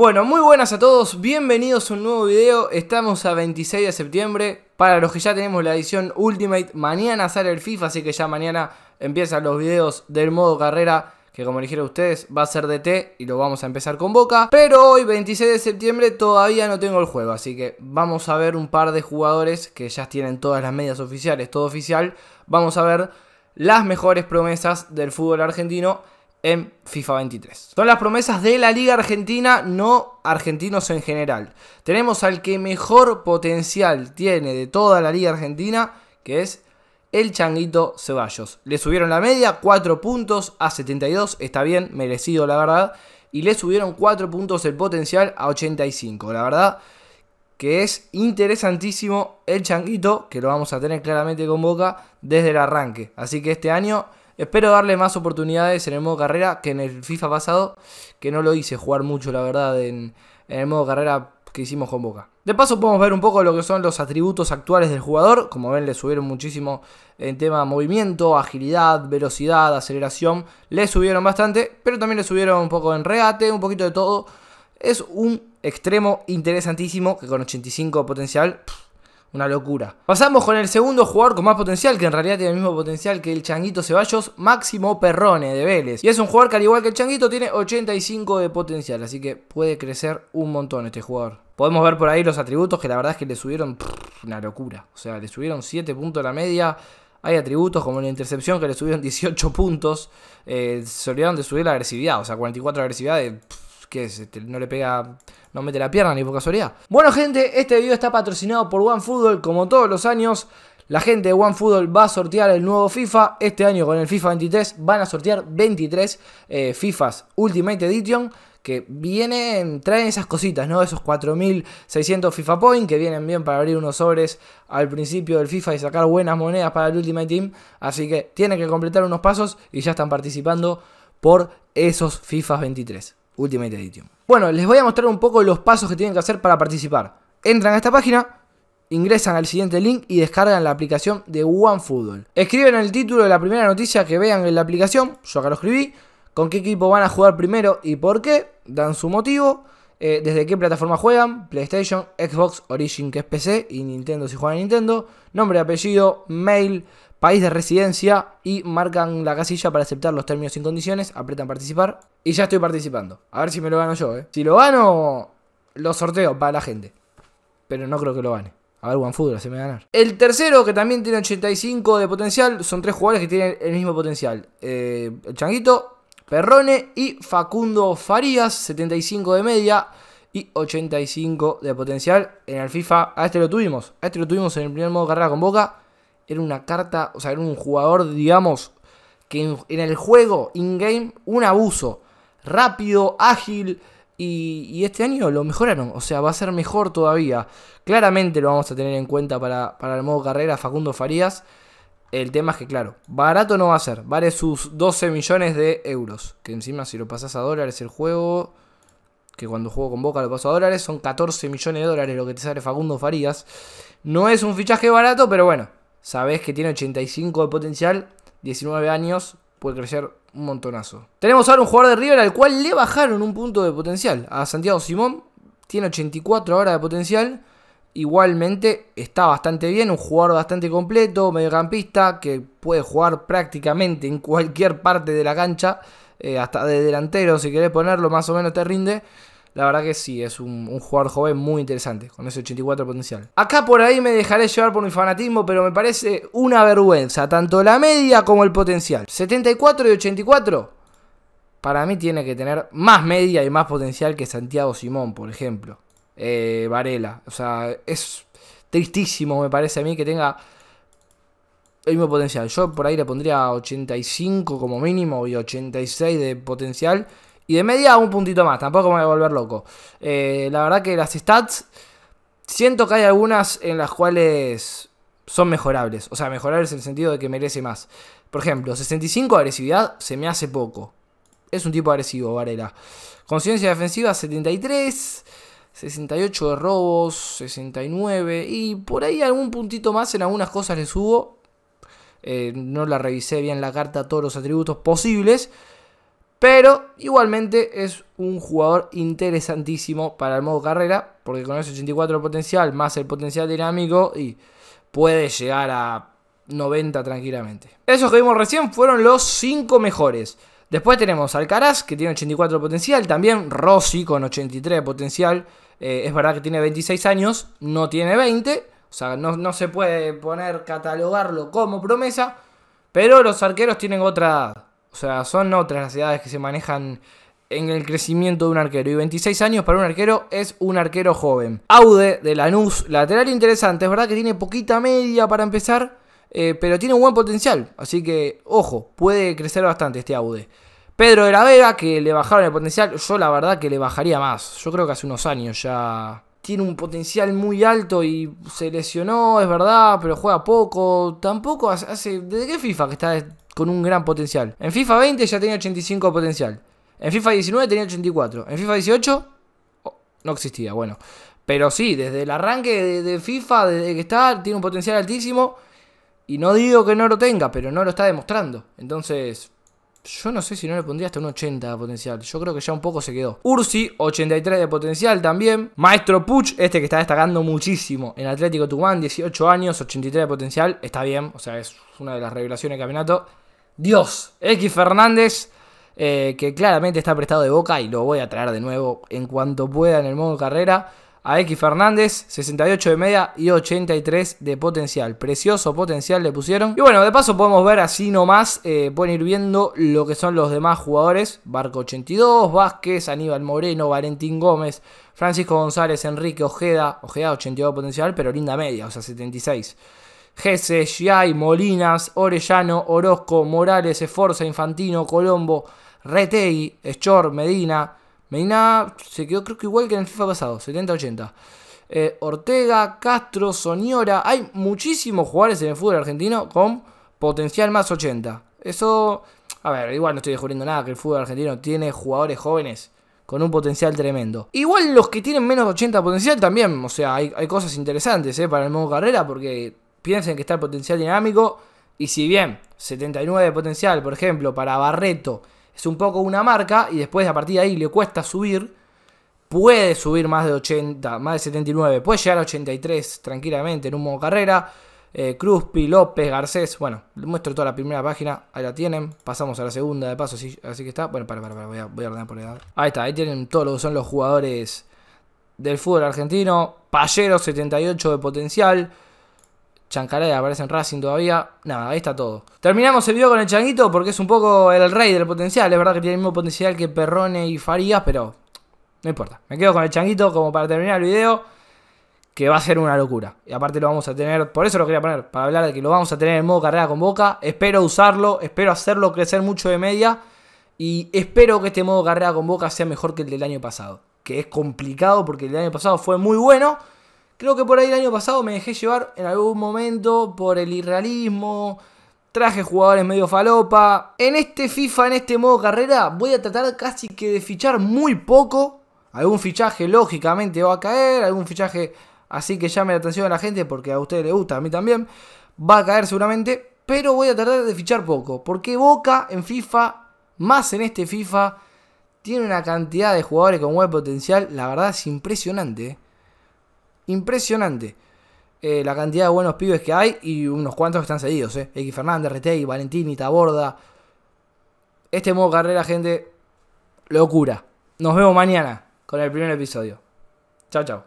Bueno, muy buenas a todos, bienvenidos a un nuevo video, estamos a 26 de septiembre, para los que ya tenemos la edición Ultimate, mañana sale el FIFA, así que ya mañana empiezan los videos del modo carrera, que como dijeron ustedes va a ser de T y lo vamos a empezar con Boca, pero hoy 26 de septiembre todavía no tengo el juego, así que vamos a ver un par de jugadores que ya tienen todas las medias oficiales, todo oficial, vamos a ver las mejores promesas del fútbol argentino en FIFA 23. Son las promesas de la Liga Argentina, no argentinos en general. Tenemos al que mejor potencial tiene de toda la Liga Argentina, que es el Changuito Ceballos. Le subieron la media, 4 puntos a 72, está bien, merecido la verdad. Y le subieron 4 puntos el potencial a 85, la verdad que es interesantísimo el Changuito, que lo vamos a tener claramente con Boca desde el arranque. Así que este año Espero darle más oportunidades en el modo carrera que en el FIFA pasado, que no lo hice jugar mucho, la verdad, en, el modo carrera que hicimos con Boca. De paso podemos ver un poco lo que son los atributos actuales del jugador. Como ven le subieron muchísimo en tema movimiento, agilidad, velocidad, aceleración. Le subieron bastante, pero también le subieron un poco en regate, un poquito de todo. Es un extremo interesantísimo que con 85 potencial... Una locura. Pasamos con el segundo jugador con más potencial, que en realidad tiene el mismo potencial que el Changuito Ceballos, Máximo Perrone de Vélez. Y es un jugador que al igual que el Changuito tiene 85 de potencial, así que puede crecer un montón este jugador. Podemos ver por ahí los atributos que la verdad es que le subieron una locura. O sea, le subieron 7 puntos a la media. Hay atributos como la intercepción que le subieron 18 puntos. Eh, se olvidaron de subir la agresividad, o sea, 44 agresividad de... Eh, que no le pega, no mete la pierna ni por casualidad. Bueno gente, este video está patrocinado por OneFootball como todos los años. La gente de OneFootball va a sortear el nuevo FIFA. Este año con el FIFA 23 van a sortear 23 eh, FIFAs Ultimate Edition que vienen, traen esas cositas, ¿no? Esos 4600 FIFA Point que vienen bien para abrir unos sobres al principio del FIFA y sacar buenas monedas para el Ultimate Team. Así que tienen que completar unos pasos y ya están participando por esos Fifas 23. Ultimate Edition. Bueno, les voy a mostrar un poco los pasos que tienen que hacer para participar. Entran a esta página, ingresan al siguiente link y descargan la aplicación de OneFootball. Escriben el título de la primera noticia que vean en la aplicación, yo acá lo escribí, con qué equipo van a jugar primero y por qué, dan su motivo eh, ¿Desde qué plataforma juegan? PlayStation, Xbox, Origin, que es PC, y Nintendo si juegan Nintendo. Nombre, apellido, mail, país de residencia y marcan la casilla para aceptar los términos y condiciones, apretan participar y ya estoy participando. A ver si me lo gano yo, ¿eh? Si lo gano, lo sorteo para la gente. Pero no creo que lo gane. A ver, OneFootball se me va a ganar. El tercero, que también tiene 85 de potencial, son tres jugadores que tienen el mismo potencial. Eh, el Changuito, Perrone y Facundo Farías, 75 de media y 85 de potencial en el FIFA. A este lo tuvimos, a este lo tuvimos en el primer modo carrera con Boca. Era una carta, o sea, era un jugador, digamos, que en, el juego in-game, un abuso. Rápido, ágil, y, este año lo mejoraron, o sea, va a ser mejor todavía. Claramente lo vamos a tener en cuenta para, para el modo carrera Facundo Farías. El tema es que, claro, barato no va a ser. Vale sus 12 millones de euros. Que encima, si lo pasas a dólares el juego, que cuando juego con Boca lo paso a dólares, son 14 millones de dólares lo que te sale Facundo Farías. No es un fichaje barato, pero bueno, sabes que tiene 85 de potencial, 19 años, puede crecer un montonazo. Tenemos ahora un jugador de River al cual le bajaron un punto de potencial. A Santiago Simón, tiene 84 ahora de potencial igualmente está bastante bien, un jugador bastante completo, mediocampista, que puede jugar prácticamente en cualquier parte de la cancha, eh, hasta de delantero, si querés ponerlo, más o menos te rinde. La verdad que sí, es un, un, jugador joven muy interesante, con ese 84 potencial. Acá por ahí me dejaré llevar por mi fanatismo, pero me parece una vergüenza, tanto la media como el potencial. 74 y 84, para mí tiene que tener más media y más potencial que Santiago Simón, por ejemplo. Eh, Varela. O sea, es tristísimo, me parece a mí, que tenga el mismo potencial. Yo por ahí le pondría 85 como mínimo y 86 de potencial. Y de media un puntito más, tampoco me voy a volver loco. Eh, la verdad que las stats, siento que hay algunas en las cuales son mejorables. O sea, mejorables en el sentido de que merece más. Por ejemplo, 65 agresividad se me hace poco. Es un tipo agresivo, Varela. Conciencia defensiva 73. 68 de robos, 69 y por ahí algún puntito más en algunas cosas le subo. Eh, no la revisé bien la carta, todos los atributos posibles. Pero igualmente es un jugador interesantísimo para el modo carrera, porque con ese 84 de potencial más el potencial dinámico y puede llegar a 90 tranquilamente. Esos que vimos recién fueron los 5 mejores. Después tenemos Alcaraz, que tiene 84 de potencial. También Rossi con 83 de potencial. Eh, es verdad que tiene 26 años, no tiene 20. O sea, no, se puede poner, catalogarlo como promesa. Pero los arqueros tienen otra O sea, son otras las edades que se manejan en el crecimiento de un arquero. Y 26 años para un arquero es un arquero joven. Aude de Lanús, lateral interesante. Es verdad que tiene poquita media para empezar. Eh, pero tiene un buen potencial. Así que, ojo, puede crecer bastante este Aude. Pedro de la Vega, que le bajaron el potencial, yo la verdad que le bajaría más. Yo creo que hace unos años ya tiene un potencial muy alto y se lesionó, es verdad, pero juega poco. Tampoco hace... ¿Desde qué FIFA que está con un gran potencial? En FIFA 20 ya tenía 85 potencial. En FIFA 19 tenía 84. En FIFA 18 no existía, bueno. Pero sí, desde el arranque de, de FIFA, desde que está, tiene un potencial altísimo. Y no digo que no lo tenga, pero no lo está demostrando. Entonces, yo no sé si no le pondría hasta un 80 de potencial. Yo creo que ya un poco se quedó. Ursi, 83 de potencial también. Maestro Puch, este que está destacando muchísimo en Atlético Tucumán, 18 años, 83 de potencial. Está bien, o sea, es una de las revelaciones del campeonato. Dios, X Fernández, eh, que claramente está prestado de boca y lo voy a traer de nuevo en cuanto pueda en el modo carrera a X Fernández, 68 de media y 83 de potencial. Precioso potencial le pusieron. Y bueno, de paso podemos ver así nomás, eh, pueden ir viendo lo que son los demás jugadores. Barco 82, Vázquez, Aníbal Moreno, Valentín Gómez, Francisco González, Enrique Ojeda, Ojeda 82 de potencial, pero linda media, o sea 76. Gese, Giai, Molinas, Orellano, Orozco, Morales, Esforza, Infantino, Colombo, Retei, Schor, Medina, Medina se quedó creo que igual que en el FIFA pasado, 70-80. Eh, Ortega, Castro, Soñora. Hay muchísimos jugadores en el fútbol argentino con potencial más 80. Eso, a ver, igual no estoy descubriendo nada que el fútbol argentino tiene jugadores jóvenes con un potencial tremendo. Igual los que tienen menos 80 potencial también, o sea, hay, cosas interesantes eh, para el modo carrera porque piensen que está el potencial dinámico y si bien 79 de potencial, por ejemplo, para Barreto es un poco una marca y después a partir de ahí le cuesta subir. Puede subir más de 80, más de 79, puede llegar a 83 tranquilamente en un modo carrera. Eh, Cruzpi, López, Garcés, bueno, les muestro toda la primera página, ahí la tienen. Pasamos a la segunda de paso, así, que está. Bueno, para, para, voy a, ordenar por edad. Ahí está, ahí tienen todos son los jugadores del fútbol argentino. Pallero, 78 de potencial. Chancaré, aparece en Racing todavía. Nada, ahí está todo. Terminamos el video con el Changuito porque es un poco el rey del potencial. Es verdad que tiene el mismo potencial que Perrone y Farías, pero no importa. Me quedo con el Changuito como para terminar el video, que va a ser una locura. Y aparte lo vamos a tener, por eso lo quería poner, para hablar de que lo vamos a tener en modo carrera con Boca. Espero usarlo, espero hacerlo crecer mucho de media. Y espero que este modo carrera con Boca sea mejor que el del año pasado. Que es complicado porque el del año pasado fue muy bueno. Creo que por ahí el año pasado me dejé llevar en algún momento por el irrealismo, traje jugadores medio falopa. En este FIFA, en este modo carrera, voy a tratar casi que de fichar muy poco. Algún fichaje lógicamente va a caer, algún fichaje así que llame la atención a la gente porque a ustedes les gusta, a mí también. Va a caer seguramente, pero voy a tratar de fichar poco. Porque Boca en FIFA, más en este FIFA, tiene una cantidad de jugadores con buen potencial, la verdad es impresionante. Eh. Impresionante. Eh, la cantidad de buenos pibes que hay y unos cuantos que están cedidos. Eh. X Fernández, Retei, Valentini, Taborda. Este modo carrera, gente, locura. Nos vemos mañana con el primer episodio. Chao, chao.